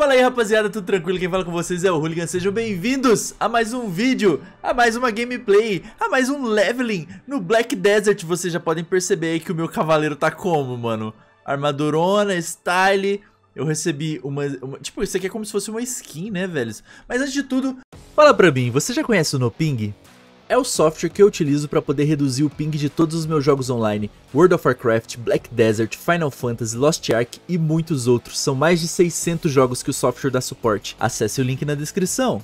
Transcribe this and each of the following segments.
Fala aí rapaziada, tudo tranquilo? Quem fala com vocês é o Hooligan, sejam bem-vindos a mais um vídeo, a mais uma gameplay, a mais um leveling no Black Desert. Vocês já podem perceber aí que o meu cavaleiro tá como, mano? Armadurona, style, eu recebi uma, uma... Tipo, isso aqui é como se fosse uma skin, né, velhos? Mas antes de tudo, fala pra mim, você já conhece o Noping? é o software que eu utilizo para poder reduzir o ping de todos os meus jogos online, World of Warcraft, Black Desert, Final Fantasy, Lost Ark e muitos outros. São mais de 600 jogos que o software dá suporte. Acesse o link na descrição.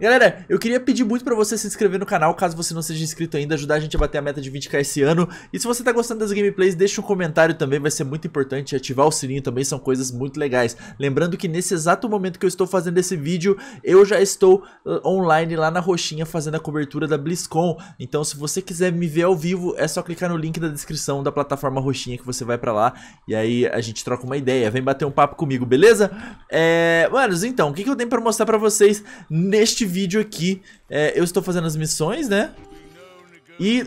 Galera, eu queria pedir muito pra você se inscrever no canal, caso você não seja inscrito ainda, ajudar a gente a bater a meta de 20k esse ano. E se você tá gostando das gameplays, deixa um comentário também, vai ser muito importante. Ativar o sininho também são coisas muito legais. Lembrando que nesse exato momento que eu estou fazendo esse vídeo, eu já estou ah, online lá na Roxinha fazendo a cobertura da BlizzCon. Então se você quiser me ver ao vivo, é só clicar no link da descrição da plataforma Roxinha que você vai pra lá. E aí a gente troca uma ideia, vem bater um papo comigo, beleza? É... Manos, então, o que, que eu tenho pra mostrar pra vocês neste vídeo aqui, é, eu estou fazendo as missões, né? E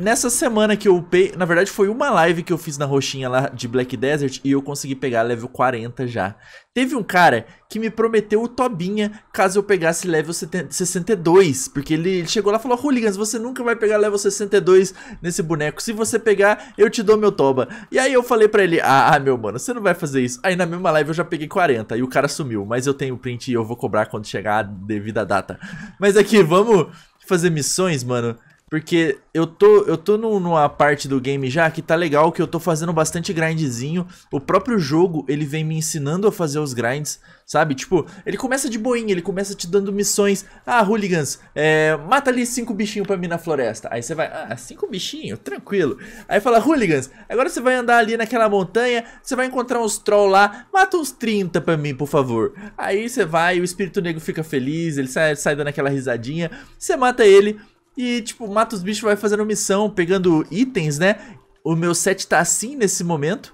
nessa semana que eu upei, na verdade foi uma live que eu fiz na roxinha lá de Black Desert e eu consegui pegar level 40 já. Teve um cara que me prometeu o Tobinha caso eu pegasse level 62, porque ele chegou lá e falou, Hooligans, você nunca vai pegar level 62 nesse boneco, se você pegar, eu te dou meu Toba. E aí eu falei pra ele, ah, ah meu mano, você não vai fazer isso. Aí na mesma live eu já peguei 40 e o cara sumiu, mas eu tenho print e eu vou cobrar quando chegar a devida data. Mas aqui, vamos fazer missões, mano. Porque eu tô, eu tô no, numa parte do game já que tá legal, que eu tô fazendo bastante grindzinho. O próprio jogo, ele vem me ensinando a fazer os grinds, sabe? Tipo, ele começa de boinha, ele começa te dando missões. Ah, hooligans, é, mata ali cinco bichinhos pra mim na floresta. Aí você vai, ah, cinco bichinhos, tranquilo. Aí fala, hooligans, agora você vai andar ali naquela montanha, você vai encontrar uns troll lá, mata uns 30 pra mim, por favor. Aí você vai, o espírito negro fica feliz, ele sai, sai dando aquela risadinha, você mata ele... E, tipo, mata os bichos vai fazendo missão, pegando itens, né? O meu set tá assim nesse momento.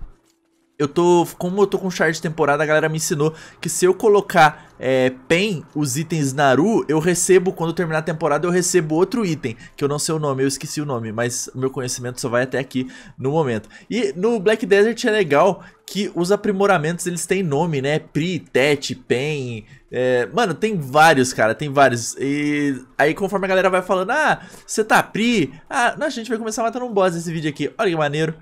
Eu tô. Como eu tô com char de temporada, a galera me ensinou que se eu colocar é, PEN, os itens Naru, eu recebo, quando terminar a temporada, eu recebo outro item, que eu não sei o nome, eu esqueci o nome, mas o meu conhecimento só vai até aqui no momento. E no Black Desert é legal que os aprimoramentos eles têm nome, né? Pri, Tete, Pen. É... Mano, tem vários, cara, tem vários. E aí, conforme a galera vai falando, ah, você tá Pri? Ah, não, a gente vai começar matando um boss nesse vídeo aqui. Olha que maneiro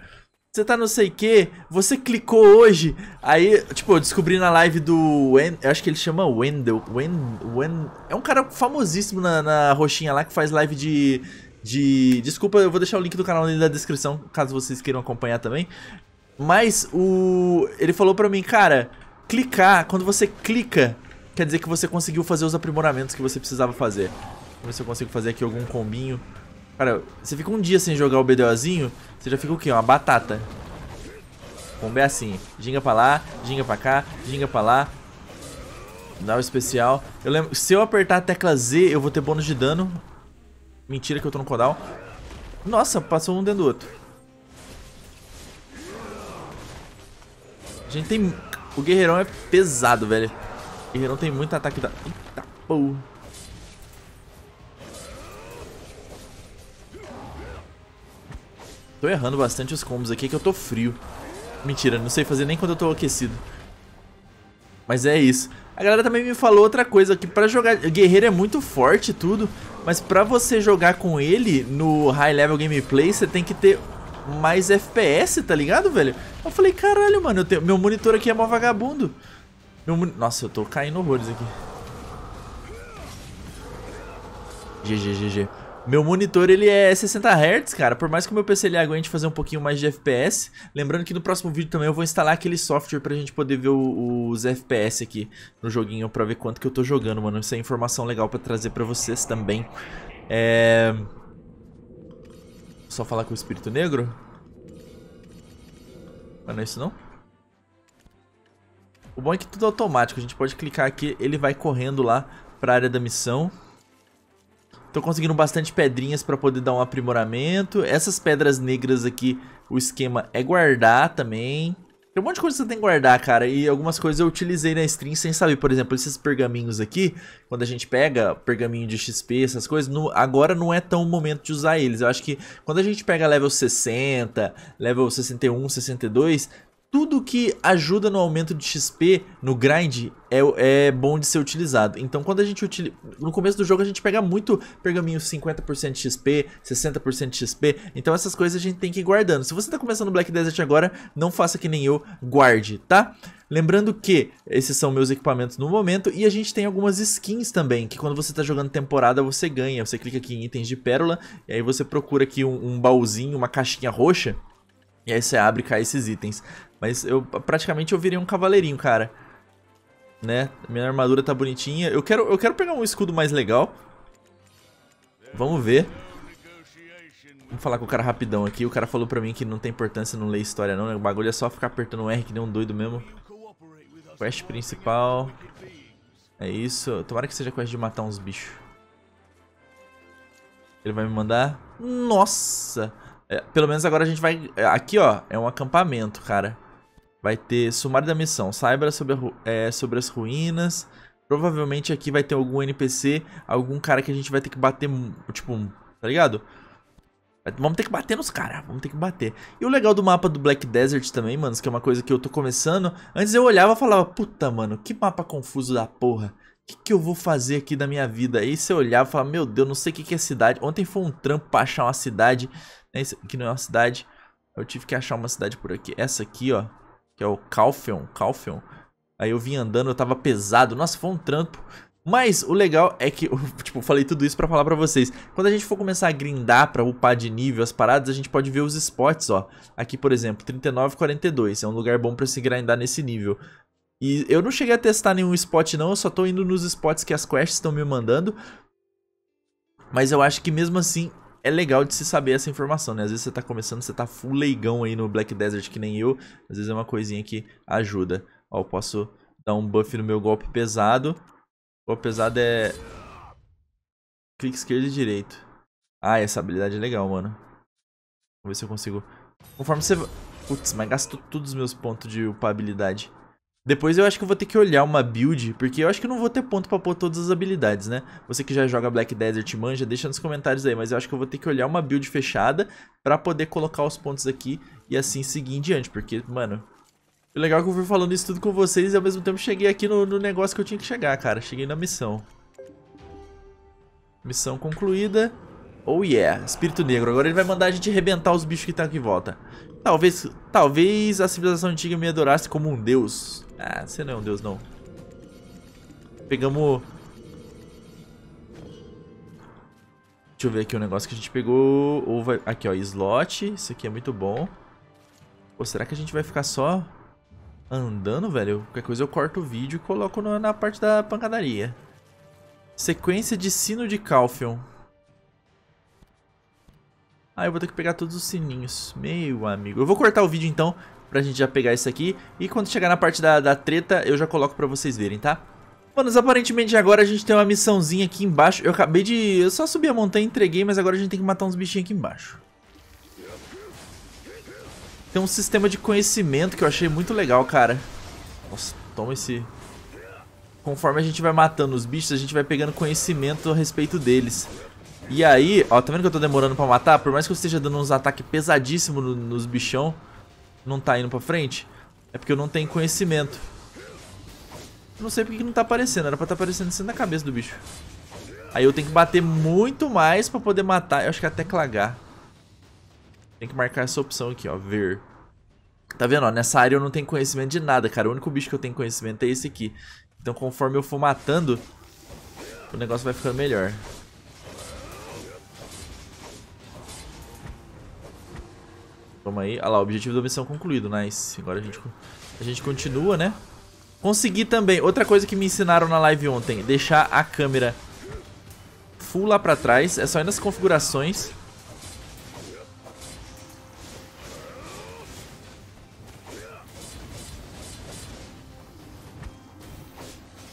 você tá não sei o que, você clicou hoje. Aí, tipo, eu descobri na live do. Wen, eu acho que ele chama Wendel, Wen, Wen, é um cara famosíssimo na, na roxinha lá que faz live de, de. Desculpa, eu vou deixar o link do canal dele na descrição, caso vocês queiram acompanhar também. Mas o. Ele falou pra mim, cara, clicar, quando você clica, quer dizer que você conseguiu fazer os aprimoramentos que você precisava fazer. Vamos ver se eu consigo fazer aqui algum combinho. Cara, você fica um dia sem jogar o BDOzinho, você já fica o quê? Uma batata. Combo é assim. Ginga pra lá, ginga pra cá, ginga pra lá. Dá o especial. Eu lembro, se eu apertar a tecla Z, eu vou ter bônus de dano. Mentira que eu tô no codal. Nossa, passou um dentro do outro. A gente tem... O guerreirão é pesado, velho. O guerreirão tem muito ataque da... Eita, porra. tô errando bastante os combos aqui, é que eu tô frio. Mentira, não sei fazer nem quando eu tô aquecido. Mas é isso. A galera também me falou outra coisa, que pra jogar... Guerreiro é muito forte e tudo, mas pra você jogar com ele no High Level Gameplay, você tem que ter mais FPS, tá ligado, velho? Eu falei, caralho, mano, eu tenho... meu monitor aqui é mó vagabundo. Meu mon... Nossa, eu tô caindo horrores aqui. GG, GG. Meu monitor ele é 60 Hz, cara, por mais que o meu PC ele aguente fazer um pouquinho mais de FPS. Lembrando que no próximo vídeo também eu vou instalar aquele software pra gente poder ver o, os FPS aqui no joguinho pra ver quanto que eu tô jogando, mano. Isso é informação legal pra trazer pra vocês também. É... Só falar com o Espírito Negro? Mas ah, não é isso não? O bom é que tudo é automático, a gente pode clicar aqui, ele vai correndo lá pra área da missão. Tô conseguindo bastante pedrinhas para poder dar um aprimoramento. Essas pedras negras aqui, o esquema é guardar também. Tem um monte de coisa que você tem que guardar, cara, e algumas coisas eu utilizei na stream sem saber. Por exemplo, esses pergaminhos aqui, quando a gente pega pergaminho de XP, essas coisas, no, agora não é tão o momento de usar eles. Eu acho que quando a gente pega level 60, level 61, 62, tudo que ajuda no aumento de XP no grind é, é bom de ser utilizado. Então, quando a gente utiliza. No começo do jogo, a gente pega muito pergaminho 50% de XP, 60% de XP. Então, essas coisas a gente tem que ir guardando. Se você está começando Black Desert agora, não faça que nem eu, guarde, tá? Lembrando que esses são meus equipamentos no momento e a gente tem algumas skins também, que quando você está jogando temporada você ganha. Você clica aqui em itens de pérola e aí você procura aqui um, um baúzinho, uma caixinha roxa e aí você abre e cai esses itens. Mas eu praticamente eu virei um cavaleirinho, cara. Né? Minha armadura tá bonitinha. Eu quero, eu quero pegar um escudo mais legal. Vamos ver. Vamos falar com o cara rapidão aqui. O cara falou pra mim que não tem importância não ler história não, né? O bagulho é só ficar apertando R que nem um doido mesmo. Quest principal. É isso. Tomara que seja quest de matar uns bichos. Ele vai me mandar... Nossa! É, pelo menos agora a gente vai... É, aqui, ó, é um acampamento, cara. Vai ter sumário da missão. Saiba sobre, é, sobre as ruínas. Provavelmente aqui vai ter algum NPC, algum cara que a gente vai ter que bater, tipo, tá ligado? Vamos ter que bater nos caras, vamos ter que bater. E o legal do mapa do Black Desert também, mano, que é uma coisa que eu tô começando. Antes eu olhava e falava, puta, mano, que mapa confuso da porra. O que, que, eu vou fazer aqui da minha vida? Aí você olhava e falava, meu Deus, não sei o que, que é cidade. Ontem foi um trampo pra achar uma cidade, né, que não é uma cidade. Eu tive que achar uma cidade por aqui. Essa aqui, ó, que é o Calpheon, Calpheon. Aí eu vim andando, eu tava pesado. Nossa, foi um trampo. Mas o legal é que, tipo, eu, tipo, falei tudo isso para falar para vocês. Quando a gente for começar a grindar para upar de nível as paradas, a gente pode ver os spots, ó. Aqui, por exemplo, 42, É um lugar bom para se grindar nesse nível. E eu não cheguei a testar nenhum spot não, eu só tô indo nos spots que as quests estão me mandando. Mas eu acho que mesmo assim é legal de se saber essa informação, né? Às vezes você tá começando, você tá full leigão aí no Black Desert que nem eu. Às vezes é uma coisinha que ajuda. Ó, eu posso dar um buff no meu golpe pesado. O golpe pesado é... Clique esquerdo e direito. Ah, essa habilidade é legal, mano. Vamos ver se eu consigo... Conforme você... Putz, mas gastou todos os meus pontos de upabilidade. habilidade. Depois eu acho que eu vou ter que olhar uma build, porque eu acho que eu não vou ter ponto pra pôr todas as habilidades, né? Você que já joga Black Desert manja, deixa nos comentários aí, mas eu acho que eu vou ter que olhar uma build fechada pra poder colocar os pontos aqui e assim seguir em diante, porque, mano... O legal é que eu fui falando isso tudo com vocês e ao mesmo tempo cheguei aqui no, no negócio que eu tinha que chegar, cara. Cheguei na missão. Missão concluída. Oh yeah, Espírito Negro. Agora ele vai mandar a gente arrebentar os bichos que estão tá aqui em volta. Talvez, talvez a civilização antiga me adorasse como um deus. Ah, você não é um deus, não. Pegamos... Deixa eu ver aqui o um negócio que a gente pegou. Ou vai... Aqui, ó, slot. Isso aqui é muito bom. Pô, será que a gente vai ficar só andando, velho? Qualquer coisa eu corto o vídeo e coloco no, na parte da pancadaria. Sequência de sino de Calfion. Ah, eu vou ter que pegar todos os sininhos. Meu amigo. Eu vou cortar o vídeo então pra gente já pegar isso aqui. E quando chegar na parte da, da treta, eu já coloco pra vocês verem, tá? Manos, aparentemente agora a gente tem uma missãozinha aqui embaixo. Eu acabei de... Eu só subi a montanha e entreguei, mas agora a gente tem que matar uns bichinhos aqui embaixo. Tem um sistema de conhecimento que eu achei muito legal, cara. Nossa, toma esse... Conforme a gente vai matando os bichos, a gente vai pegando conhecimento a respeito deles. E aí, ó, tá vendo que eu tô demorando pra matar? Por mais que eu esteja dando uns ataques pesadíssimos no, nos bichão, não tá indo pra frente, é porque eu não tenho conhecimento. não sei porque que não tá aparecendo, era pra tá aparecendo assim na cabeça do bicho. Aí eu tenho que bater muito mais pra poder matar, eu acho que é até clagar. Tem que marcar essa opção aqui, ó, ver. Tá vendo, ó, nessa área eu não tenho conhecimento de nada, cara. O único bicho que eu tenho conhecimento é esse aqui. Então conforme eu for matando, o negócio vai ficando melhor. Vamos aí. Olha lá, objetivo da missão concluído, nice. Agora a gente, a gente continua, né? Consegui também. Outra coisa que me ensinaram na live ontem. Deixar a câmera full lá pra trás. É só ir nas configurações.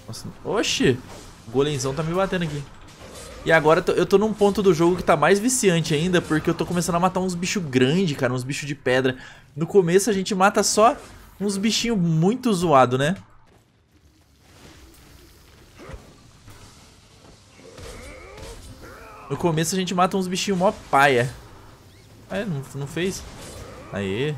Nossa. Oxi! O golemzão tá me batendo aqui. E agora eu tô num ponto do jogo que tá mais viciante ainda, porque eu tô começando a matar uns bichos grandes, cara, uns bichos de pedra. No começo a gente mata só uns bichinhos muito zoado, né? No começo a gente mata uns bichinhos mó paia. É, não, não fez? Aê.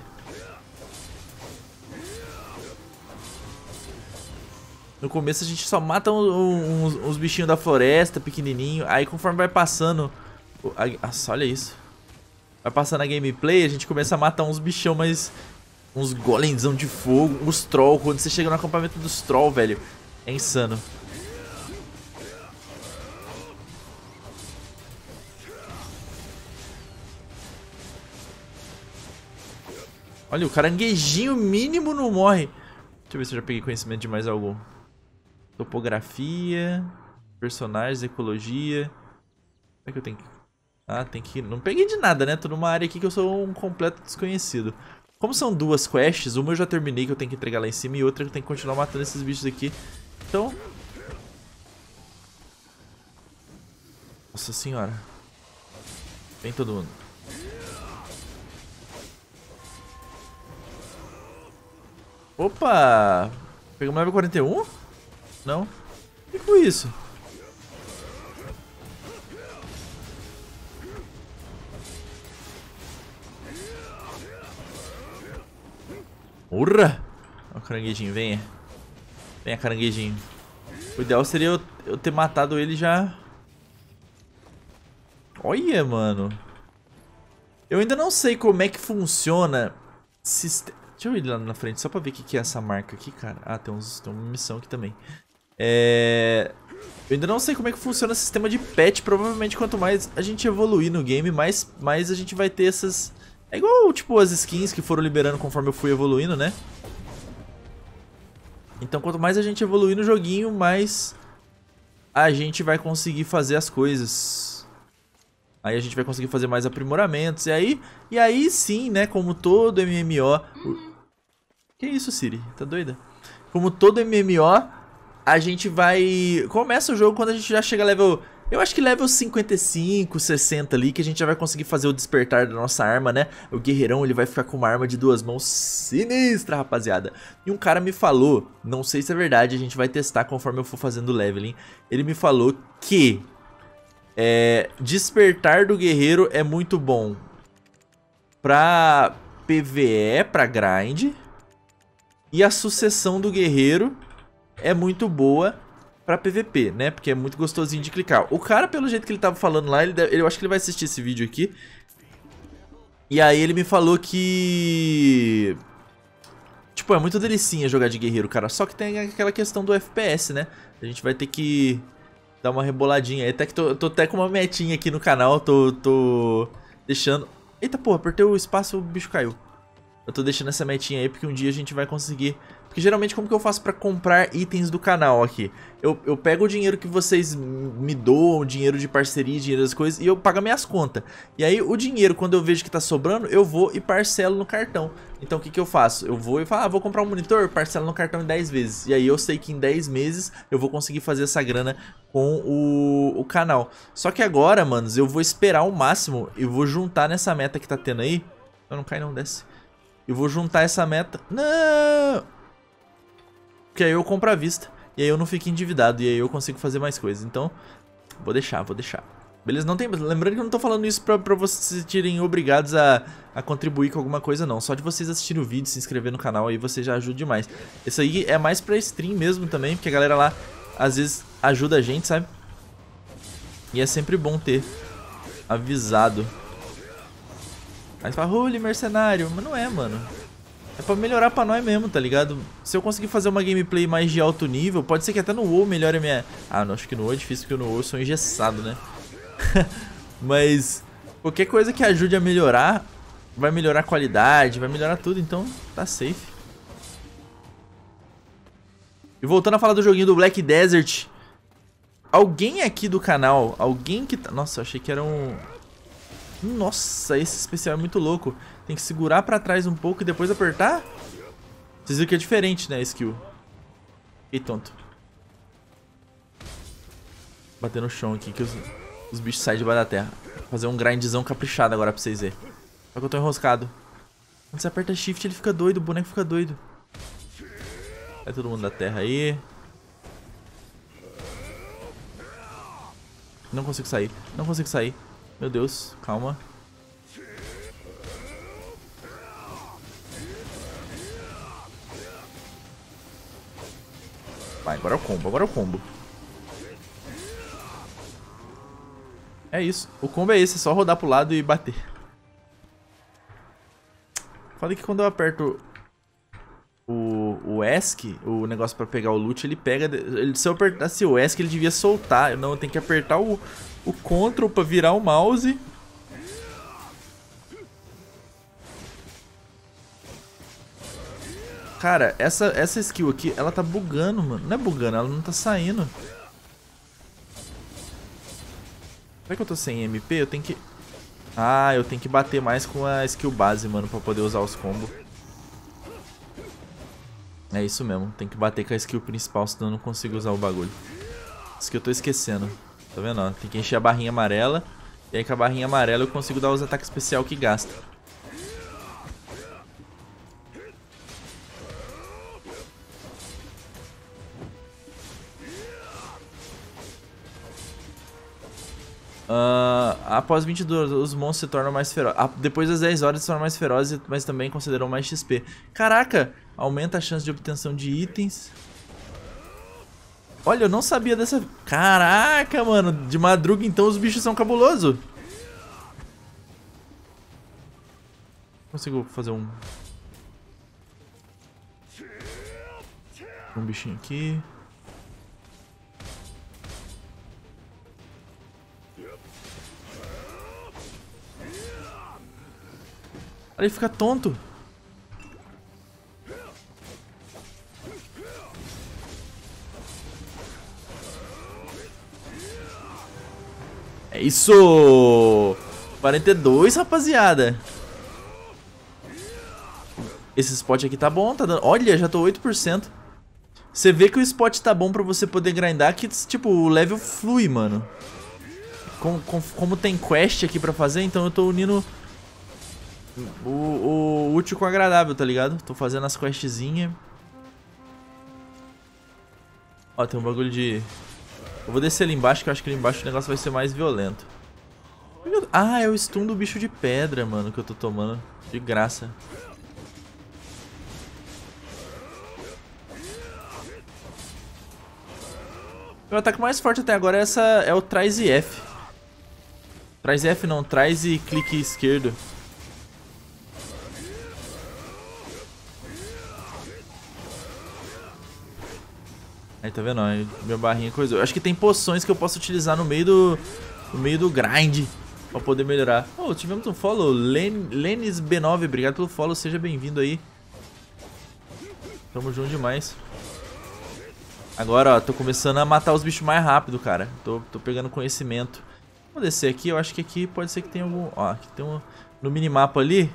No começo a gente só mata um, um, uns, uns, bichinhos da floresta, pequenininho. Aí conforme vai passando... A, nossa, olha isso. Vai passando a gameplay, a gente começa a matar uns bichão mais... Uns golemzão de fogo, uns troll. Quando você chega no acampamento dos troll, velho, é insano. Olha, o caranguejinho mínimo não morre. Deixa eu ver se eu já peguei conhecimento de mais algum. Topografia, personagens, ecologia. Como é que eu tenho que... Ah, tem que... Não peguei de nada, né? Tô numa área aqui que eu sou um completo desconhecido. Como são duas quests, uma eu já terminei que eu tenho que entregar lá em cima e outra que eu tenho que continuar matando esses bichos aqui. Então... Nossa senhora. Vem todo mundo. Opa! Pegamos level 41? Não? O que foi isso? Urra! Ó, caranguejinho, venha. Venha, caranguejinho. O ideal seria eu, eu ter matado ele já. Olha, mano. Eu ainda não sei como é que funciona. Sist... Deixa eu ir lá na frente só pra ver o que, que é essa marca aqui, cara. Ah, tem, uns, tem uma missão aqui também. É... Eu ainda não sei como é que funciona o sistema de pet, provavelmente quanto mais a gente evoluir no game, mais, mais a gente vai ter essas... É igual, tipo, as skins que foram liberando conforme eu fui evoluindo, né? Então quanto mais a gente evoluir no joguinho, mais a gente vai conseguir fazer as coisas. Aí a gente vai conseguir fazer mais aprimoramentos, e aí, e aí sim, né, como todo MMO... Uhum. Que isso, Siri? Tá doida? Como todo MMO, a gente vai. Começa o jogo quando a gente já chega level. Eu acho que level 55, 60 ali, que a gente já vai conseguir fazer o despertar da nossa arma, né? O guerreirão, ele vai ficar com uma arma de duas mãos sinistra, rapaziada. E um cara me falou, não sei se é verdade, a gente vai testar conforme eu for fazendo o leveling. Ele me falou que é, despertar do guerreiro é muito bom pra PvE, pra grind. E a sucessão do guerreiro é muito boa para PVP, né? Porque é muito gostosinho de clicar. O cara, pelo jeito que ele tava falando lá, ele deve, eu acho que ele vai assistir esse vídeo aqui. E aí ele me falou que... Tipo, é muito delicinha jogar de guerreiro, cara. Só que tem aquela questão do FPS, né? A gente vai ter que dar uma reboladinha. Até que tô, tô até com uma metinha aqui no canal. Tô, tô deixando... Eita, porra, apertei o espaço e o bicho caiu. Eu tô deixando essa metinha aí porque um dia a gente vai conseguir porque geralmente como que eu faço para comprar itens do canal aqui? Eu, eu pego o dinheiro que vocês me doam, dinheiro de parceria, dinheiro das coisas, e eu pago minhas contas. E aí o dinheiro, quando eu vejo que tá sobrando, eu vou e parcelo no cartão. Então o que que eu faço? Eu vou e falo, ah, vou comprar um monitor, parcelo no cartão em 10 vezes. E aí eu sei que em 10 meses eu vou conseguir fazer essa grana com o, o canal. Só que agora, manos, eu vou esperar o máximo e vou juntar nessa meta que tá tendo aí. não cai não, desce. Eu vou juntar essa meta. Não! Porque aí eu compro à vista. E aí eu não fico endividado. E aí eu consigo fazer mais coisas. Então, vou deixar, vou deixar. Beleza? Não tem... Lembrando que eu não tô falando isso pra, pra vocês se sentirem obrigados a, a contribuir com alguma coisa, não. Só de vocês assistirem o vídeo, se inscrever no canal, aí você já ajuda demais. Isso aí é mais pra stream mesmo também, porque a galera lá, às vezes, ajuda a gente, sabe? E é sempre bom ter avisado. Aí você fala, holy mercenário. Mas não é, mano. É pra melhorar pra nós mesmo, tá ligado? Se eu conseguir fazer uma gameplay mais de alto nível, pode ser que até no WoW melhore a minha... Ah, não, acho que no WoW é difícil, porque no WoW eu sou engessado, né? Mas qualquer coisa que ajude a melhorar, vai melhorar a qualidade, vai melhorar tudo, então tá safe. E voltando a falar do joguinho do Black Desert, alguém aqui do canal, alguém que tá... Nossa, achei que era um... Nossa, esse especial é muito louco. Tem que segurar pra trás um pouco e depois apertar? Vocês viram que é diferente, né, a skill. E tonto. Bater no chão aqui que os, os bichos saem debaixo da terra. Vou fazer um grindzão caprichado agora pra vocês verem. Só que eu tô enroscado. Quando você aperta shift, ele fica doido, o boneco fica doido. É todo mundo da terra aí. Não consigo sair, não consigo sair. Meu Deus, calma. Vai, agora é o combo, agora é o combo. É isso. O combo é esse, é só rodar pro lado e bater. Falei que quando eu aperto o, o ESC, o negócio pra pegar o loot, ele pega... Ele, se eu apertasse o ESC, ele devia soltar. Não, tenho que apertar o, o CTRL pra virar o mouse... Cara, essa, essa skill aqui, ela tá bugando, mano. Não é bugando, ela não tá saindo. Será que eu tô sem MP? Eu tenho que... Ah, eu tenho que bater mais com a skill base, mano, pra poder usar os combos. É isso mesmo, tem que bater com a skill principal, senão eu não consigo usar o bagulho. Isso que eu tô esquecendo. Tá vendo? Ó? Tem que encher a barrinha amarela. E aí com a barrinha amarela eu consigo dar os ataques especial que gasta. Uh, após 22, os monstros se tornam mais ferozes. Ah, depois das 10 horas, se tornam mais ferozes, mas também consideram mais XP. Caraca, aumenta a chance de obtenção de itens. Olha, eu não sabia dessa... Caraca, mano, de madruga então os bichos são cabulosos. Consigo fazer um... Um bichinho aqui. Ele fica tonto. É isso! 42, rapaziada. Esse spot aqui tá bom, tá dando... Olha, já tô 8%. Você vê que o spot tá bom pra você poder grindar, que, tipo, o level flui, mano. Com, com, como tem quest aqui pra fazer, então eu tô unindo o, o útil com agradável, tá ligado? Tô fazendo as questzinhas. Ó, tem um bagulho de... Eu vou descer ali embaixo, que eu acho que ali embaixo o negócio vai ser mais violento. Ah, é o stun do bicho de pedra, mano, que eu tô tomando. De graça. Meu ataque mais forte até agora é, essa, é o Traz e F. Traz F não, Traz e clique esquerdo. Aí, tá vendo? Aí, minha barrinha coisou. Eu acho que tem poções que eu posso utilizar no meio do, no meio do grind pra poder melhorar. Oh, tivemos um follow. Len, Lenis B9, obrigado pelo follow. Seja bem-vindo aí. Tamo junto demais. Agora, ó, tô começando a matar os bichos mais rápido, cara. Tô, tô pegando conhecimento. Vou descer aqui, eu acho que aqui pode ser que tenha algum... Ó, aqui tem um... No minimapa ali,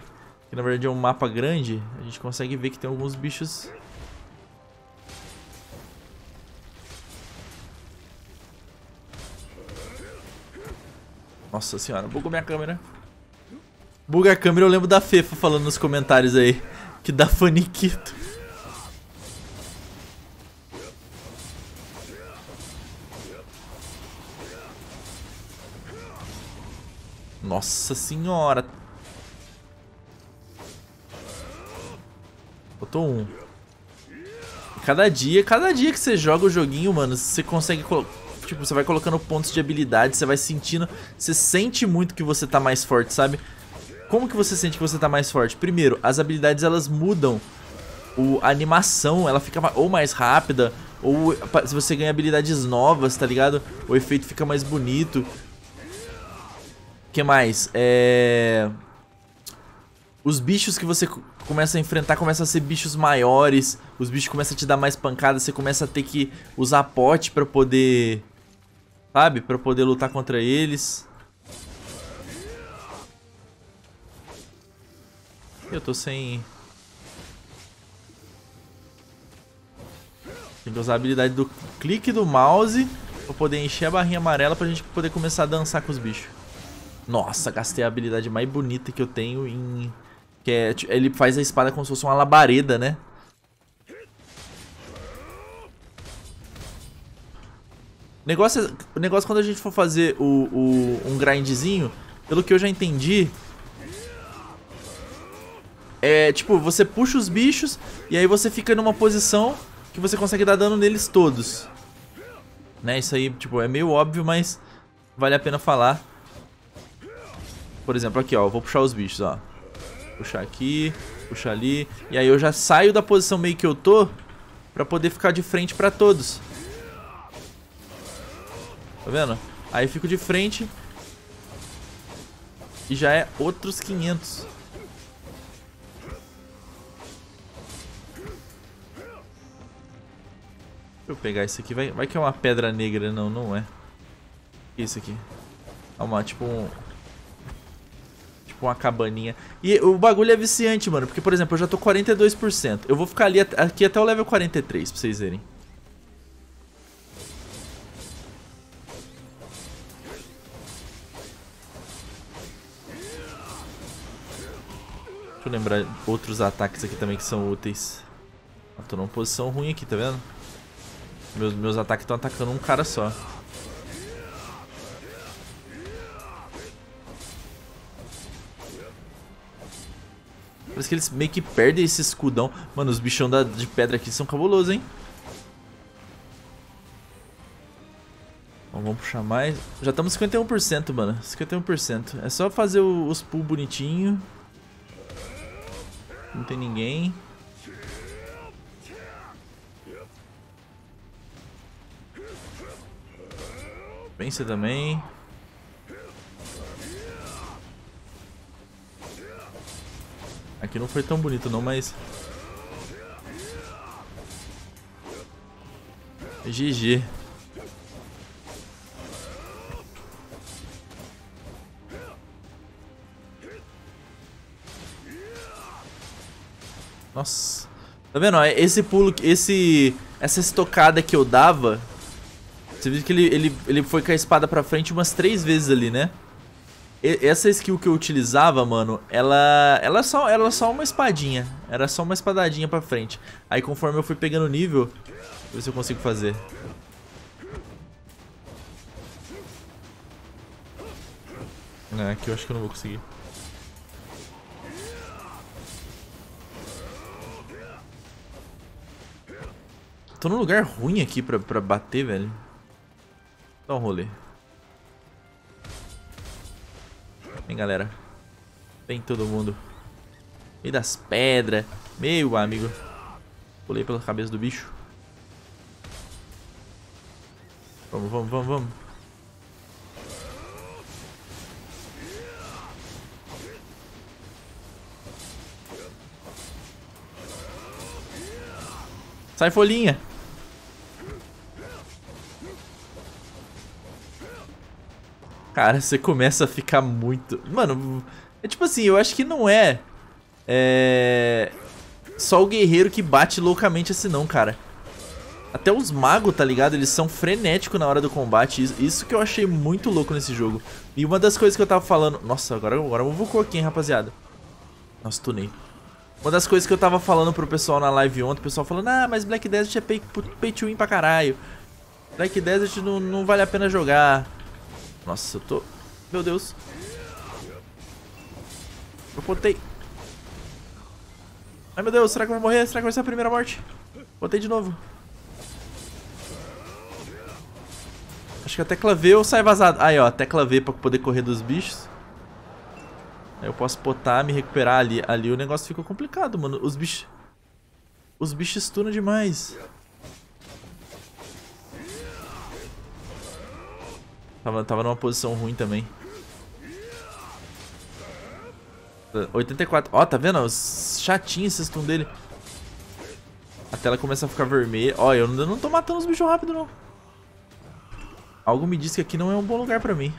que na verdade é um mapa grande, a gente consegue ver que tem alguns bichos Nossa senhora, bugou minha câmera. Buga a câmera, eu lembro da Fefa falando nos comentários aí. Que dá faniquito. Nossa senhora. Botou um. Cada dia, cada dia que você joga o joguinho, mano, você consegue colocar tipo, você vai colocando pontos de habilidade, você vai sentindo, você sente muito que você tá mais forte, sabe? Como que você sente que você tá mais forte? Primeiro, as habilidades elas mudam. O, a animação, ela fica ou mais rápida, ou se você ganha habilidades novas, tá ligado? O efeito fica mais bonito. que mais? É... Os bichos que você começa a enfrentar começam a ser bichos maiores. Os bichos começam a te dar mais pancada. Você começa a ter que usar pote pra poder Sabe? Pra poder lutar contra eles. Eu tô sem... Tem que usar a habilidade do clique do mouse pra poder encher a barrinha amarela pra gente poder começar a dançar com os bichos. Nossa, gastei a habilidade mais bonita que eu tenho em... Que é, tipo, ele faz a espada como se fosse uma labareda, né? negócio, é, o negócio quando a gente for fazer o, o, um grindzinho, pelo que eu já entendi, é tipo, você puxa os bichos e aí você fica numa posição que você consegue dar dano neles todos. Né, isso aí, tipo, é meio óbvio, mas vale a pena falar. Por exemplo, aqui, ó, vou puxar os bichos, ó. Puxar aqui, puxar ali. E aí eu já saio da posição meio que eu tô pra poder ficar de frente pra todos. Tá vendo? Aí fico de frente. E já é outros 500. Deixa eu pegar isso aqui. Vai, vai que é uma pedra negra. Não, não é. Isso aqui. É uma, tipo um... Tipo uma cabaninha. E o bagulho é viciante, mano. Porque, por exemplo, eu já tô 42%. Eu vou ficar ali aqui até o level 43, pra vocês verem. Deixa eu lembrar outros ataques aqui também que são úteis. Eu ah, tô numa posição ruim aqui, tá vendo? Meus, meus ataques estão atacando um cara só. Parece que eles meio que perdem esse escudão. Mano, os bichão da, de pedra aqui são cabulosos, hein? Então, vamos puxar mais. Já estamos 51%, mano. 51%. É só fazer o, os pulls bonitinho. Não tem ninguém. Vence também. Aqui não foi tão bonito não, mas... GG. É Nossa. Tá vendo? Esse pulo, esse... Essa estocada que eu dava... Você viu que ele, ele, ele foi com a espada pra frente umas três vezes ali, né? essa skill que eu utilizava, mano, ela ela é só, ela é só uma espadinha. Era só uma espadadinha pra frente. Aí conforme eu fui pegando nível... Deixa eu ver se eu consigo fazer. É, aqui eu acho que eu não vou conseguir. Tô num lugar ruim aqui pra, pra bater, velho. Dá um rolê. Vem, galera. Vem todo mundo. Meio das pedras. Meu amigo. Pulei pela cabeça do bicho. Vamos, vamos, vamos, vamos. Sai folhinha. Cara, você começa a ficar muito... Mano, é tipo assim, eu acho que não é... É... Só o guerreiro que bate loucamente assim não, cara. Até os magos, tá ligado? Eles são frenéticos na hora do combate. Isso que eu achei muito louco nesse jogo. E uma das coisas que eu tava falando... Nossa, agora, agora eu vou aqui, hein, rapaziada. Nossa, tunei. Uma das coisas que eu tava falando pro pessoal na live ontem, o pessoal falando, ah, mas Black Desert é pay, pay to win pra caralho. Black Desert não, não vale a pena jogar. Nossa, eu tô... Meu Deus. Eu botei. Ai, meu Deus, será que eu vou morrer? Será que vai ser a primeira morte? Botei de novo. Acho que a tecla V eu saio vazado. Aí, ó, a tecla V pra poder correr dos bichos. Aí eu posso botar, me recuperar ali. Ali o negócio ficou complicado, mano. Os bichos... Os bichos tunam demais. Tava, tava numa posição ruim também. 84. Ó, tá vendo? Chatinho esse stun dele. A tela começa a ficar vermelha. Ó, eu não, tô matando os bichos rápido, não. Algo me diz que aqui não é um bom lugar pra mim.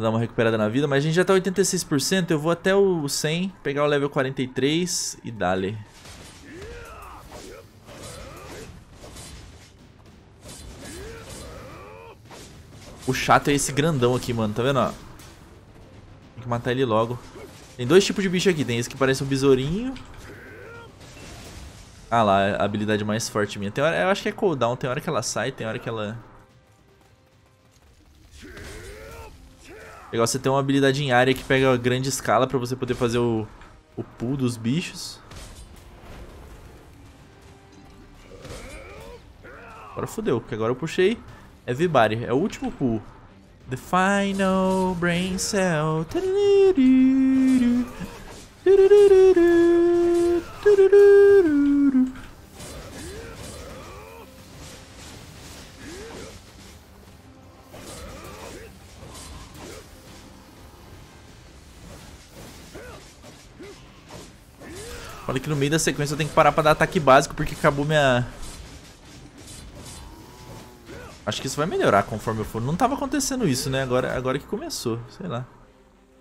dar uma recuperada na vida, mas a gente já tá 86%, eu vou até o 100, pegar o level 43 e dale. O chato é esse grandão aqui, mano, tá vendo, ó? Tem que matar ele logo. Tem dois tipos de bicho aqui, tem esse que parece um besourinho. Ah lá, a habilidade mais forte minha. Tem hora, eu acho que é cooldown, tem hora que ela sai, tem hora que ela... Legal é você ter uma habilidade em área que pega a grande escala pra você poder fazer o, o pull dos bichos. Agora fodeu, porque agora eu puxei Everybody. É o último pull. The final brain cell. Tudum. meio da sequência eu tenho que parar pra dar ataque básico porque acabou minha... Acho que isso vai melhorar conforme eu for. Não tava acontecendo isso, né? Agora, agora que começou, sei lá.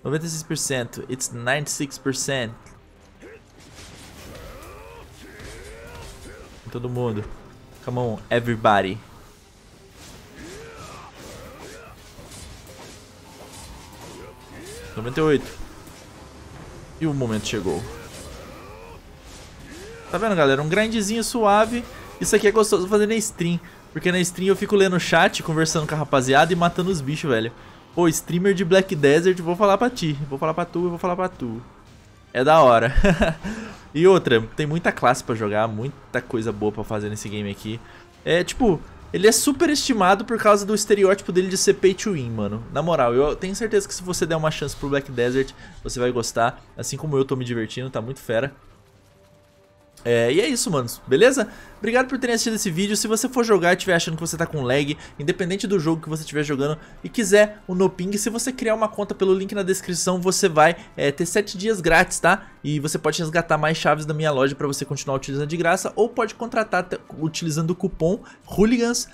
96%, it's 96%. Todo mundo. Come on, everybody. Noventa e oito. E o momento chegou. Tá vendo, galera? Um grindzinho suave. Isso aqui é gostoso fazer na stream. Porque na stream eu fico lendo chat, conversando com a rapaziada e matando os bichos, velho. Pô, streamer de Black Desert, vou falar pra ti. Vou falar pra tu, vou falar pra tu. É da hora. e outra, tem muita classe pra jogar, muita coisa boa pra fazer nesse game aqui. É, tipo, ele é super estimado por causa do estereótipo dele de ser pay to win, mano. Na moral, eu tenho certeza que se você der uma chance pro Black Desert, você vai gostar. Assim como eu tô me divertindo, tá muito fera. É, e é isso, mano. Beleza? Obrigado por terem assistido esse vídeo. Se você for jogar e estiver achando que você tá com lag, independente do jogo que você estiver jogando e quiser o um Noping, se você criar uma conta pelo link na descrição, você vai é, ter 7 dias grátis, tá? E você pode resgatar mais chaves da minha loja para você continuar utilizando de graça ou pode contratar utilizando o cupom Hooligans,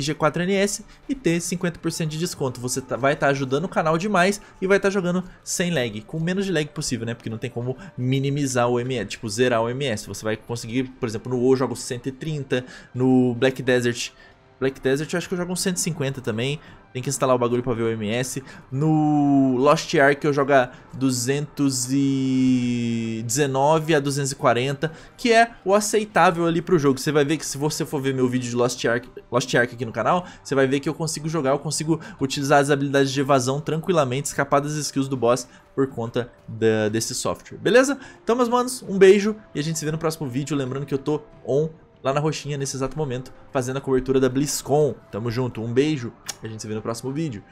G 4 N S e ter 50% de desconto. Você tá, vai estar tá ajudando o canal demais e vai estar tá jogando sem lag, com menos de lag possível, né? Porque não tem como minimizar o MS, tipo zerar o MS. Você vai conseguir, por exemplo, no WoW jogo 130, no Black Desert Black Desert eu acho que eu jogo uns 150 também. Tem que instalar o bagulho pra ver o MS. No Lost Ark eu jogo 219 a 240, que é o aceitável ali pro jogo. Você vai ver que se você for ver meu vídeo de Lost Ark, Lost Ark aqui no canal, você vai ver que eu consigo jogar, eu consigo utilizar as habilidades de evasão tranquilamente, escapar das skills do boss por conta da, desse software. Beleza? Então, meus manos, um beijo e a gente se vê no próximo vídeo. Lembrando que eu tô on lá na Roxinha nesse exato momento, fazendo a cobertura da BlizzCon. Tamo junto, um beijo, a gente se vê no próximo vídeo.